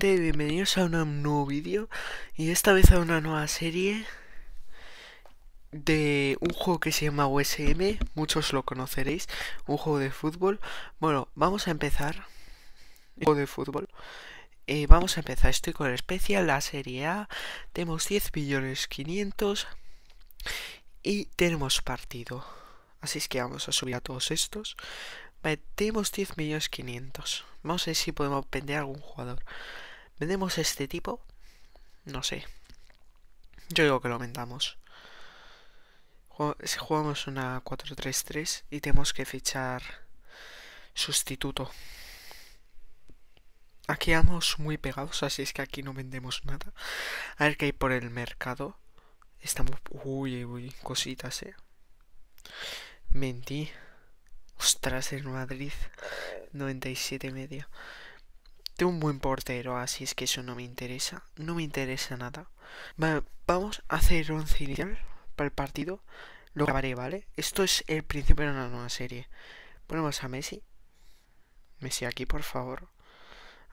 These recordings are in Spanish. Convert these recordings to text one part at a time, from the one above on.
gente, bienvenidos a un nuevo vídeo y esta vez a una nueva serie de un juego que se llama USM, muchos lo conoceréis, un juego de fútbol. Bueno, vamos a empezar. Un juego de fútbol. Eh, vamos a empezar, estoy con el especial, la serie A, tenemos 10 billones 500 y tenemos partido. Así es que vamos a subir a todos estos. Vendemos 10 millones 500. Vamos a ver si podemos vender algún jugador. ¿Vendemos este tipo? No sé. Yo digo que lo vendamos. Si jugamos una 4-3-3 y tenemos que fichar sustituto. Aquí vamos muy pegados, así es que aquí no vendemos nada. A ver qué hay por el mercado. Estamos... Uy, uy, cositas, eh. Mentí. Ostras, el Madrid. 97 y medio. Tengo un buen portero, así es que eso no me interesa. No me interesa nada. vamos a hacer 11 inicial para el partido. Lo grabaré, ¿vale? Esto es el principio de una nueva serie. Ponemos a Messi. Messi aquí, por favor.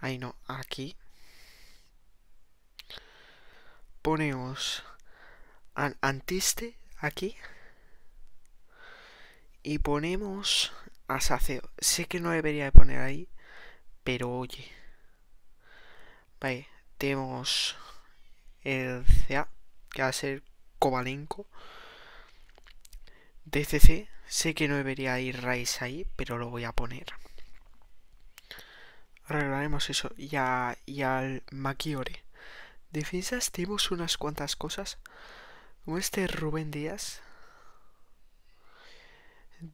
Ahí no, aquí. Ponemos al Antiste aquí. Y ponemos a Saceo. Sé que no debería poner ahí, pero oye. Vale, tenemos el CA, que va a ser Cobalenco DCC, sé que no debería ir Raíz ahí, pero lo voy a poner. Arreglaremos eso. ya y al Maquiore. Defensas, tenemos unas cuantas cosas. Como este Rubén Díaz,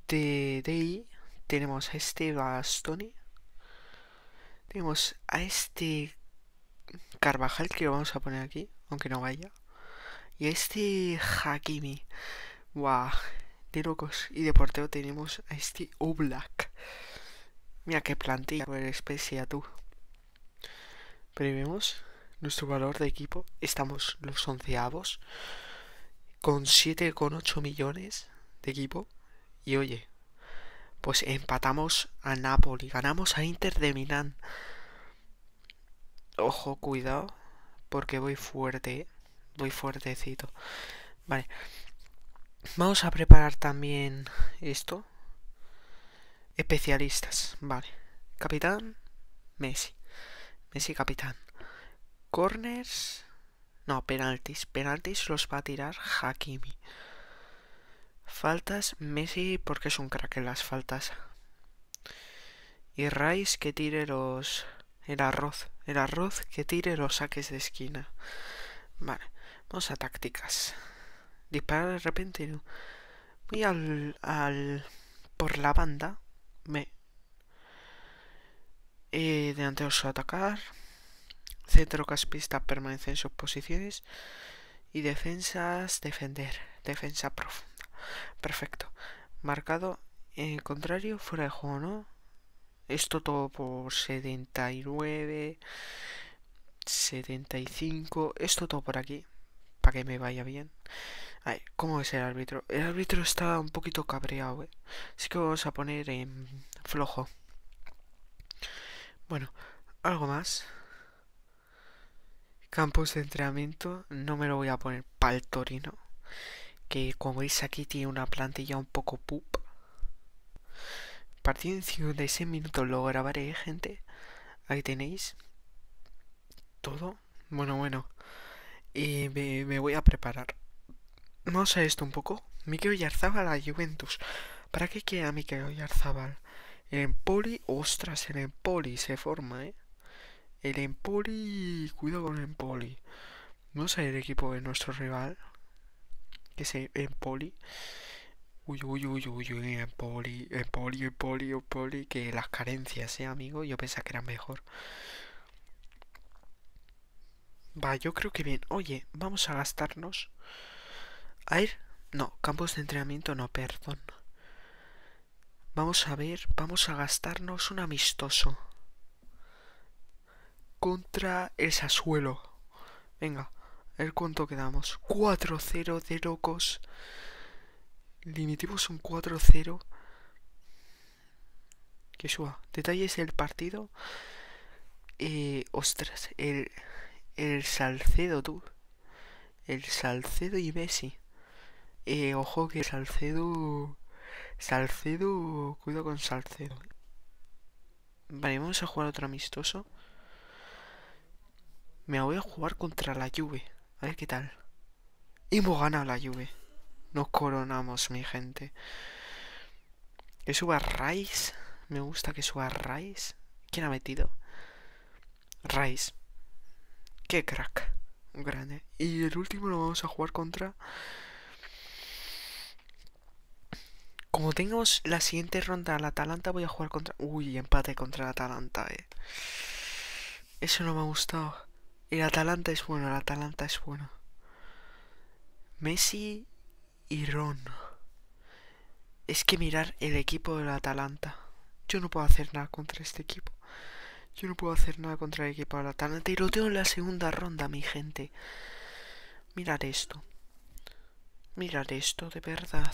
de, DI tenemos a este Bastoni. Tenemos a este Carvajal que lo vamos a poner aquí, aunque no vaya. Y a este Hakimi. Guau, de locos. Y de portero tenemos a este Oblak. Mira qué plantilla, por especie a tú. Pero vemos nuestro valor de equipo. Estamos los onceavos. Con 7,8 millones de equipo. Y oye, pues empatamos a Napoli, ganamos a Inter de Milán. Ojo, cuidado, porque voy fuerte, ¿eh? voy fuertecito. Vale, vamos a preparar también esto. Especialistas, vale. Capitán, Messi. Messi capitán. Corners, no, penaltis. Penaltis los va a tirar Hakimi. Faltas Messi porque es un crack en las faltas. Y Rice que tire los... El arroz. El arroz que tire los saques de esquina. Vale. Vamos a tácticas. Disparar de repente. Voy al, Por la banda. Me... Eh, atacar. a atacar. caspista permanece en sus posiciones. Y defensas defender. Defensa profunda. Perfecto. Marcado en eh, contrario, fuera de juego, ¿no? Esto todo por 79, 75, esto todo por aquí, para que me vaya bien. ¿cómo es el árbitro? El árbitro está un poquito cabreado, ¿eh? Así que vamos a poner en flojo. Bueno, algo más. Campos de entrenamiento, no me lo voy a poner pal torino que como veis aquí tiene una plantilla un poco poop. A partir de 56 minutos lo grabaré, gente. Ahí tenéis todo. Bueno, bueno. Y me, voy a preparar. Vamos a esto un poco. Mikel Yarzabal a Juventus. ¿Para qué queda Mikel Yarzabal? El Empoli, ostras, el Empoli se forma, ¿eh? El Empoli, cuidado con el Empoli. Vamos a ir el equipo de nuestro rival que se en poli. Uy, uy, uy, uy, uy, en poli, en poli, en poli, en poli, que las carencias, eh, amigo, yo pensaba que eran mejor. Va, yo creo que bien. Oye, vamos a gastarnos. A ir. No, campos de entrenamiento no, perdón. Vamos a ver, vamos a gastarnos un amistoso. Contra el Sasuelo. Venga. El cuento cuánto quedamos. 4-0 de locos. Limitimos un 4-0. Que suba. Detalles del partido. Eh, ostras, el, el Salcedo, tú. El Salcedo y Messi. Eh, ojo que Salcedo... Salcedo... Cuidado con Salcedo. Vale, vamos a jugar otro amistoso. Me voy a jugar contra la lluvia ver qué tal. Hemos ganado la lluvia. Nos coronamos, mi gente. Que suba Rice. Me gusta que suba Rice. ¿Quién ha metido? Rice. Qué crack. grande. Y el último lo vamos a jugar contra... Como tengamos la siguiente ronda al Atalanta, voy a jugar contra... Uy, empate contra la Atalanta, eh. Eso no me ha gustado. El Atalanta es bueno, el Atalanta es bueno. Messi y Ron. Es que mirar el equipo del Atalanta. Yo no puedo hacer nada contra este equipo. Yo no puedo hacer nada contra el equipo del Atalanta. Y lo tengo en la segunda ronda, mi gente. Mirar esto. Mirar esto, de verdad.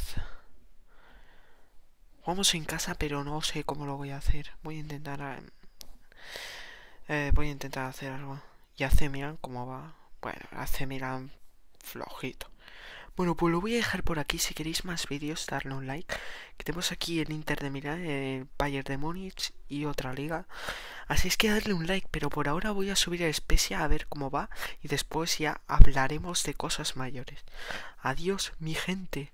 Vamos en casa, pero no sé cómo lo voy a hacer. Voy a intentar... Eh, voy a intentar hacer algo. Y hace Miran cómo va. Bueno, hace Miran flojito. Bueno, pues lo voy a dejar por aquí. Si queréis más vídeos, darle un like. Que tenemos aquí el Inter de Milán, el Bayern de Múnich y otra liga. Así es que darle un like, pero por ahora voy a subir a Especia a ver cómo va. Y después ya hablaremos de cosas mayores. Adiós, mi gente.